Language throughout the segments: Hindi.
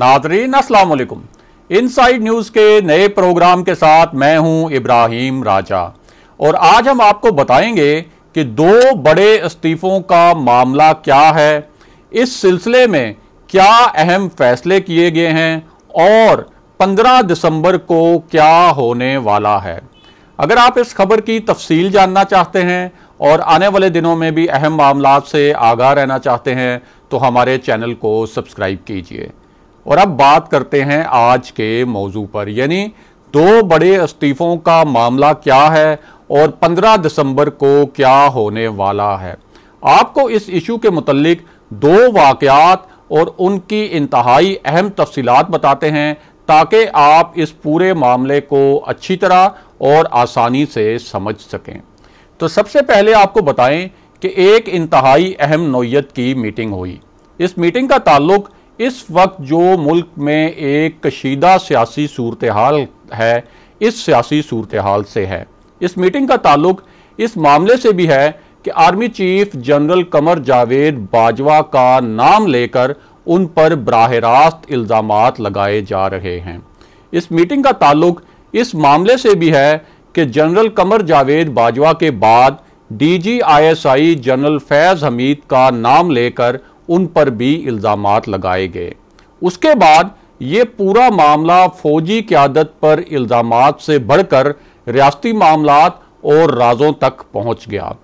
नाजरीन अस्सलाम इन साइड न्यूज़ के नए प्रोग्राम के साथ मैं हूं इब्राहिम राजा और आज हम आपको बताएंगे कि दो बड़े इस्तीफों का मामला क्या है इस सिलसिले में क्या अहम फैसले किए गए हैं और 15 दिसंबर को क्या होने वाला है अगर आप इस खबर की तफसील जानना चाहते हैं और आने वाले दिनों में भी अहम मामला से आगाह रहना चाहते हैं तो हमारे चैनल को सब्सक्राइब कीजिए और अब बात करते हैं आज के मौजू पर यानी दो बड़े इस्तीफों का मामला क्या है और 15 दिसंबर को क्या होने वाला है आपको इस इशू के मुतलिक दो वाकयात और उनकी इंतहाई अहम तफसीलात बताते हैं ताकि आप इस पूरे मामले को अच्छी तरह और आसानी से समझ सकें तो सबसे पहले आपको बताएं कि एक इंतहाई अहम नोयत की मीटिंग हुई इस मीटिंग का ताल्लुक इस वक्त जो मुल्क में एक कशीदा सियासी सूरत हाल है इस सियासी सूरत हाल से है इस मीटिंग का ताल्लुक इस मामले से भी है कि army chief general Qamar Javed Bajwa का नाम लेकर उन पर बरह रास्त इल्ज़ाम लगाए जा रहे हैं इस मीटिंग का ताल्लुक इस मामले से भी है कि जनरल कमर जावेद बाजवा के बाद डीजीआईएसआई जनरल फैज़ हमीद का नाम लेकर उन पर भी इल्ज़ाम लगाए गए उसके बाद ये पूरा मामला फौजी क्यादत पर इल्ज़ाम से बढ़कर रियाती मामला और राजों तक पहुंच गया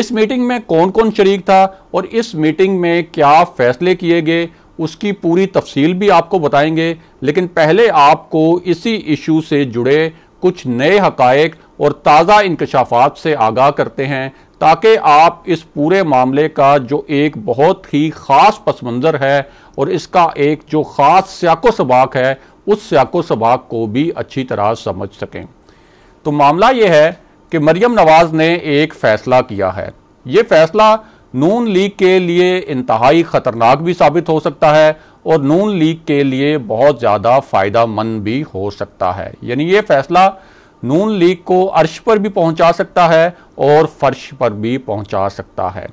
इस मीटिंग में कौन कौन शरीक था और इस मीटिंग में क्या फैसले किए गए उसकी पूरी तफसील भी आपको बताएंगे लेकिन पहले आपको इसी इशू से जुड़े कुछ नए हकायक और ताज़ा इंकशाफात से आगाह करते हैं ताकि आप इस पूरे मामले का जो एक बहुत ही ख़ास पस मंज़र है और इसका एक जो ख़ास स्याको सबाक है उस स्याको सबाक को भी अच्छी तरह समझ सकें तो मामला ये है कि मरियम नवाज़ ने एक फ़ैसला किया है ये फ़ैसला नून लीग के लिए इंतहाई ख़तरनाक भी साबित हो सकता है और नून लीग के लिए बहुत ज़्यादा फ़ायदा मंद भी हो सकता है यानी ये फ़ैसला नून लीग को अर्श पर भी पहुंचा सकता है और फर्श पर भी पहुंचा सकता है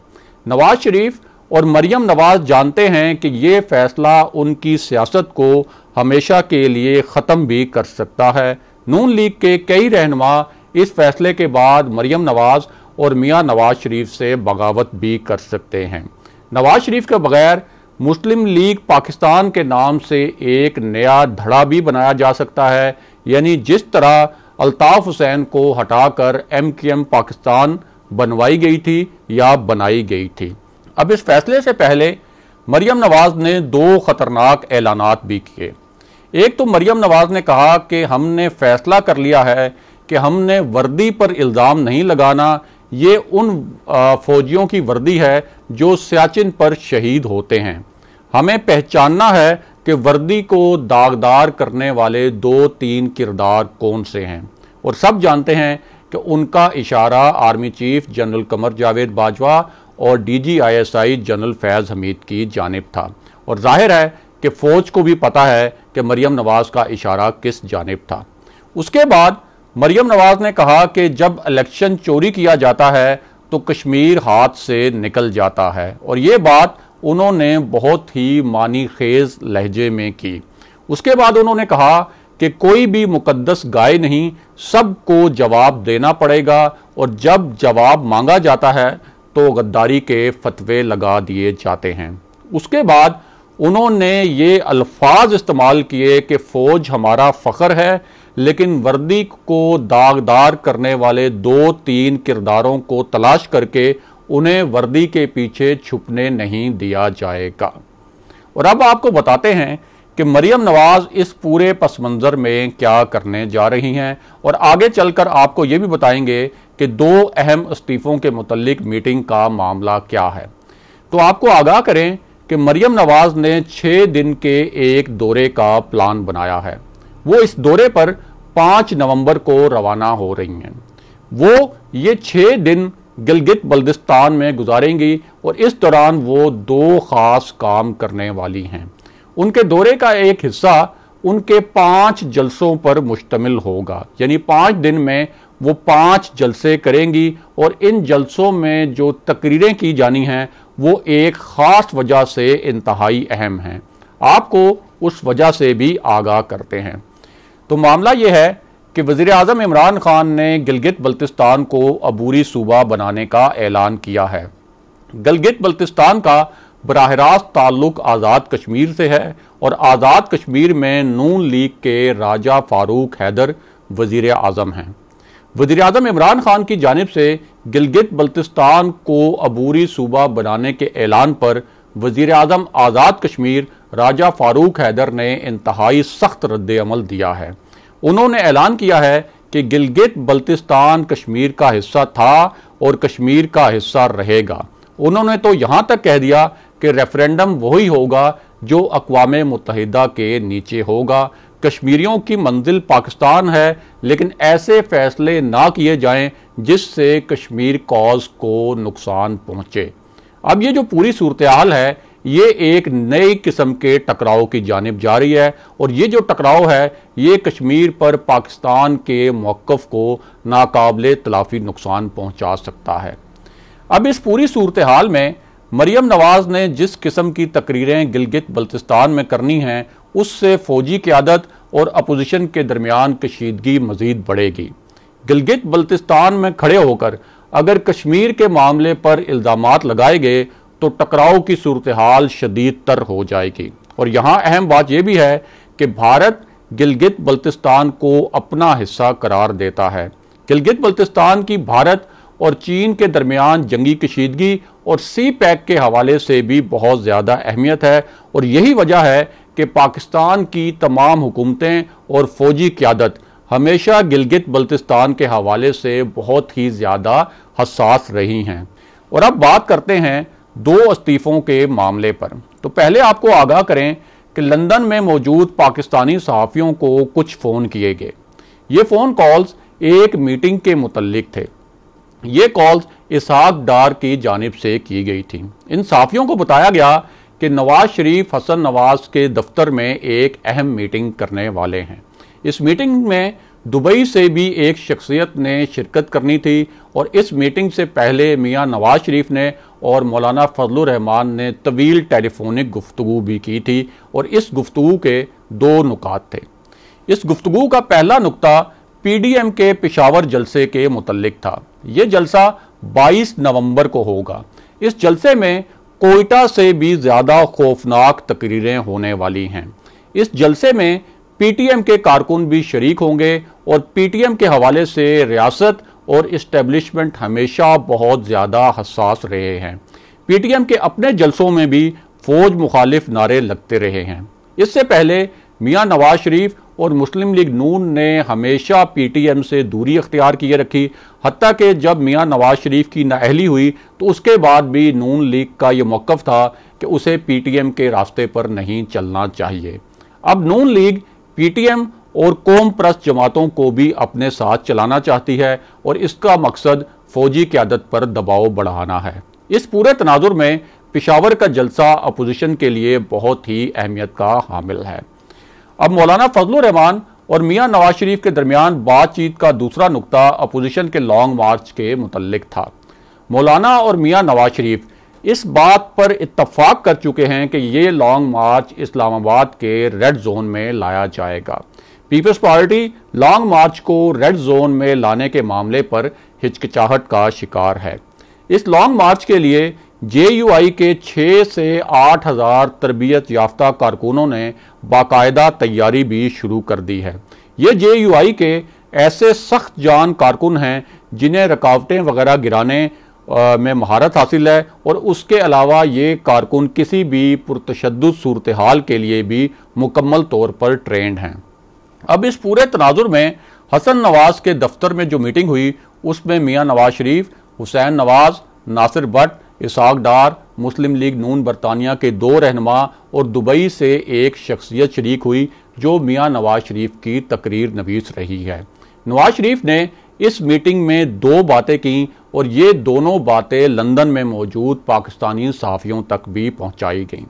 नवाज शरीफ और मरियम नवाज जानते हैं कि ये फैसला उनकी सियासत को हमेशा के लिए ख़त्म भी कर सकता है नून लीग के कई रहनुमा इस फैसले के बाद मरियम नवाज और मियां नवाज शरीफ से बगावत भी कर सकते हैं नवाज शरीफ के बगैर मुस्लिम लीग पाकिस्तान के नाम से एक नया धड़ा भी बनाया जा सकता है यानी जिस तरह अल्ताफ़ हुसैन को हटाकर एम के एम पाकिस्तान बनवाई गई थी या बनाई गई थी अब इस फैसले से पहले मरियम नवाज ने दो खतरनाक ऐलानात भी किए एक तो मरियम नवाज ने कहा कि हमने फैसला कर लिया है कि हमने वर्दी पर इल्ज़ाम नहीं लगाना ये उन फौजियों की वर्दी है जो सियाचिन पर शहीद होते हैं हमें पहचानना है कि वर्दी को दागदार करने वाले दो तीन किरदार कौन से हैं और सब जानते हैं कि उनका इशारा army chief general Qamar Javed Bajwa और डीजीआईएसआई जनरल फैज़ हमीद की जानब था और जाहिर है कि फ़ौज को भी पता है कि मरियम नवाज़ का इशारा किस जानब था उसके बाद मरियम नवाज़ ने कहा कि जब इलेक्शन चोरी किया जाता है तो कश्मीर हाथ से निकल जाता है और ये बात उन्होंने बहुत ही मानी खेज लहजे में की उसके बाद उन्होंने कहा कि कोई भी मुकद्दस गाय नहीं सबको जवाब देना पड़ेगा और जब जवाब मांगा जाता है तो गद्दारी के फतवे लगा दिए जाते हैं उसके बाद उन्होंने ये अल्फाज इस्तेमाल किए कि फ़ौज हमारा फ़ख्र है लेकिन वर्दी को दागदार करने वाले दो तीन किरदारों को तलाश करके उन्हें वर्दी के पीछे छुपने नहीं दिया जाएगा और अब आपको बताते हैं कि मरियम नवाज इस पूरे पस मंज़र में क्या करने जा रही हैं और आगे चलकर आपको ये भी बताएंगे कि दो अहम इस्तीफ़ों के मुतलिक मीटिंग का मामला क्या है तो आपको आगाह करें कि मरियम नवाज ने छः दिन के एक दौरे का प्लान बनाया है वो इस दौरे पर पाँच नवंबर को रवाना हो रही हैं वो ये छः दिन गिलगित बल्दिस्तान में गुजारेंगी और इस दौरान वो दो ख़ास काम करने वाली हैं उनके दौरे का एक हिस्सा उनके पाँच जलसों पर मुश्तमिल होगा यानी पाँच दिन में वो पाँच जलसे करेंगी और इन जलसों में जो तकरीरें की जानी हैं वो एक ख़ास वजह से इंतहाई अहम हैं आपको उस वजह से भी आगाह करते हैं तो मामला ये है कि वजीर अजम इमरान खान ने गिलगित बल्तिस्तान को अबूरी सूबा बनाने का ऐलान किया है गिलगित बल्तिस्तान का बरह रास्त ताल्लुक आज़ाद कश्मीर से है और आज़ाद कश्मीर में नून लीग के राजा फारूक हैदर वजीर अजम हैं वजीर अजम इमरान खान की जानब से गिलगित बल्तिस्तान को अबूरी सूबा बनाने के ऐलान पर वजीर अजम आज़ाद कश्मीर राजा फारूक हैदर ने इंतहाई सख्त रद्द अमल दिया है उन्होंने ऐलान किया है कि गिलगित बल्तिस्तान कश्मीर का हिस्सा था और कश्मीर का हिस्सा रहेगा उन्होंने तो यहाँ तक कह दिया कि रेफरेंडम वही होगा जो अकवाम मुतहदा के नीचे होगा कश्मीरियों की मंजिल पाकिस्तान है लेकिन ऐसे फैसले ना किए जाएं जिससे कश्मीर कॉज को नुकसान पहुंचे अब ये जो पूरी सूरत हाल है ये एक नई किस्म के टकराव की जानब जा रही है और ये जो टकराव है ये कश्मीर पर पाकिस्तान के मौक़ को नाकबले तलाफी नुकसान पहुँचा सकता है अब इस पूरी सूरत हाल में मरियम नवाज़ ने जिस किस्म की तकरीरें गिलगित बल्तिस्तान में करनी हैं उससे फ़ौजी क्यादत और अपोजिशन के दरमियान कशीदगी मज़ीद बढ़ेगी गिलगित बल्तिस्तान में खड़े होकर अगर कश्मीर के मामले पर इल्ज़ाम लगाए गए तो टकराव की सूरत हाल शदीद तर हो जाएगी और यहाँ अहम बात यह भी है कि भारत गिलगित बल्तिस्तान को अपना हिस्सा करार देता है गिलगित बल्तिस्तान की भारत और चीन के दरमियान जंगी कशीदगी और सी पैक के हवाले से भी बहुत ज़्यादा अहमियत है और यही वजह है कि पाकिस्तान की तमाम हुकूमतें और फौजी क्यादत हमेशा गिलगित बल्तिस्तान के हवाले से बहुत ही ज़्यादा हसास रही हैं और अब बात करते हैं दो इस्तीफों के मामले पर तो पहले आपको आगाह करें कि लंदन में मौजूद पाकिस्तानी सहाफ़ियों को कुछ फ़ोन किए गए ये फ़ोन कॉल्स एक मीटिंग के मुतलक थे ये कॉल्स इसहाक डार की जानब से की गई थी इन सहाफ़ियों को बताया गया कि नवाज शरीफ हसन नवाज के दफ्तर में एक अहम मीटिंग करने वाले हैं इस मीटिंग में दुबई से भी एक शख्सियत ने शिरकत करनी थी और इस मीटिंग से पहले मियां नवाज शरीफ ने और मौलाना फजल रहमान ने तवील टेलीफोनिक गुफ्तु भी की थी और इस गुफ्तु के दो नुकात थे इस गुफ्तु का पहला नुकता पी डी एम के पिशावर जलसे के मुतलक था ये जलसा बाईस नवम्बर को होगा इस जलसे में कोयटा से भी ज़्यादा खौफनाक तकरीरें होने वाली हैं इस जलसे में पीटीएम के कारकुन भी शरीक होंगे और पीटीएम के हवाले से रियासत और इस्टेब्लिशमेंट हमेशा बहुत ज़्यादा हसास रहे हैं पीटीएम के अपने जलसों में भी फौज मुखालिफ नारे लगते रहे हैं इससे पहले मियां नवाज शरीफ और मुस्लिम लीग नून ने हमेशा पीटीएम से दूरी अख्तियार किए रखी हती कि जब मियां नवाज शरीफ की नाअहली हुई तो उसके बाद भी नून लीग का ये मौक़ था कि उसे पीटीएम के रास्ते पर नहीं चलना चाहिए अब नून लीग पीटीएम और कौम प्रस्त जमातों को भी अपने साथ चलाना चाहती है और इसका मकसद फौजी क्यादत पर दबाव बढ़ाना है इस पूरे तनाजुर में पिशावर का जलसा अपोजिशन के लिए बहुत ही अहमियत का हामिल है अब मौलाना फजलान और मियां नवाज शरीफ के दरमियान बातचीत का दूसरा नुकता अपोजिशन के लॉन्ग मार्च के मुतलक था मौलाना और मियां नवाज शरीफ इस बात पर इतफाक कर चुके हैं कि ये लॉन्ग मार्च इस्लामाबाद के रेड जोन में लाया जाएगा पीपल्स पार्टी लॉन्ग मार्च को रेड जोन में लाने के मामले पर हिचकिचाहट का शिकार है इस लॉन्ग मार्च के लिए जे यू आई के छः से आठ हज़ार तरबियत याफ्ता कारकुनों ने बाकायदा तैयारी भी शुरू कर दी है ये जे यू आई के ऐसे सख्त जान कारकुन हैं जिन्हें रुकावटें वगैरह गिराने में महारत हासिल है और उसके अलावा ये कारकुन किसी भी पुरतशद सूरत हाल के लिए भी मुकम्मल तौर पर ट्रेंड हैं अब इस पूरे तनाजुर में हसन नवाज के दफ्तर में जो मीटिंग हुई उसमें मियाँ नवाज शरीफ हुसैन नवाज नासिर भट्ट इसाक डार मुस्लिम लीग नून बरतानिया के दो रहनमा और दुबई से एक शख्सियत शरीक हुई जो मियाँ नवाज शरीफ की तकरीर नवीस रही है नवाज शरीफ ने इस मीटिंग में दो बातें की और ये दोनों बातें लंदन में मौजूद पाकिस्तानी सहाफ़ियों तक भी पहुंचाई गईं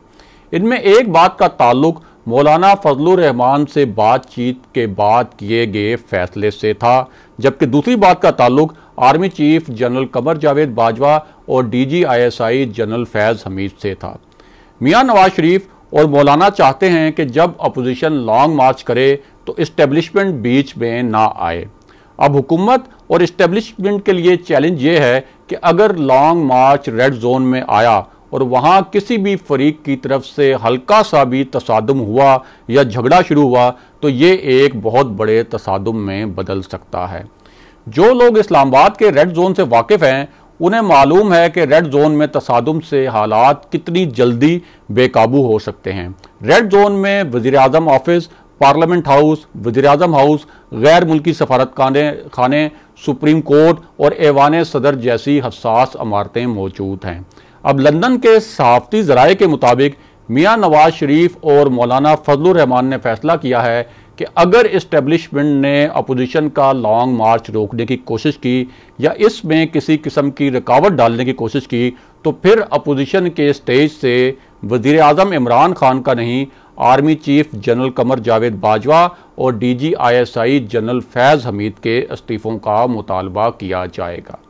इनमें एक बात का ताल्लुक मौलाना फजलुर रहमान से बातचीत के बाद किए गए फैसले से था जबकि दूसरी बात का ताल्लुक army chief general Qamar Javed Bajwa और डीजीआईएसआई जनरल फैज़ हमीद से था मियां नवाज शरीफ और मौलाना चाहते हैं कि जब अपोजिशन लॉन्ग मार्च करे तो इस्टेब्लिशमेंट बीच में ना आए अब हुकूमत और इस्टेब्लिशमेंट के लिए चैलेंज ये है कि अगर लॉन्ग मार्च रेड जोन में आया और वहाँ किसी भी फरीक की तरफ से हल्का सा भी तसादम हुआ या झगड़ा शुरू हुआ तो ये एक बहुत बड़े तसादम में बदल सकता है जो लोग इस्लामाबाद के रेड जोन से वाकिफ़ हैं उन्हें मालूम है कि रेड जोन में तसादम से हालात कितनी जल्दी बेकाबू हो सकते हैं रेड जोन में वजीर अजम ऑफिस पार्लियामेंट हाउस वजीर हाउस गैर मुल्की सफारत खाने खाने सुप्रीम कोर्ट और ऐवान सदर जैसी हसास इमारतें मौजूद हैं अब लंदन के सहाफ़ती ज़राए के मुताबिक मियाँ नवाज शरीफ और मौलाना फजलरहमान ने फैसला किया है कि अगर इस्टेबलिशमेंट ने अपोजिशन का लॉन्ग मार्च रोकने की कोशिश की या इसमें किसी किस्म की रुकावट डालने की कोशिश की तो फिर अपोजिशन के स्टेज से वजीर अजम इमरान खान का नहीं army chief general Qamar Javed Bajwa और डीजीआईएसआई जनरल फैज़ हमीद के इस्तीफ़ों का मुतालबा किया जाएगा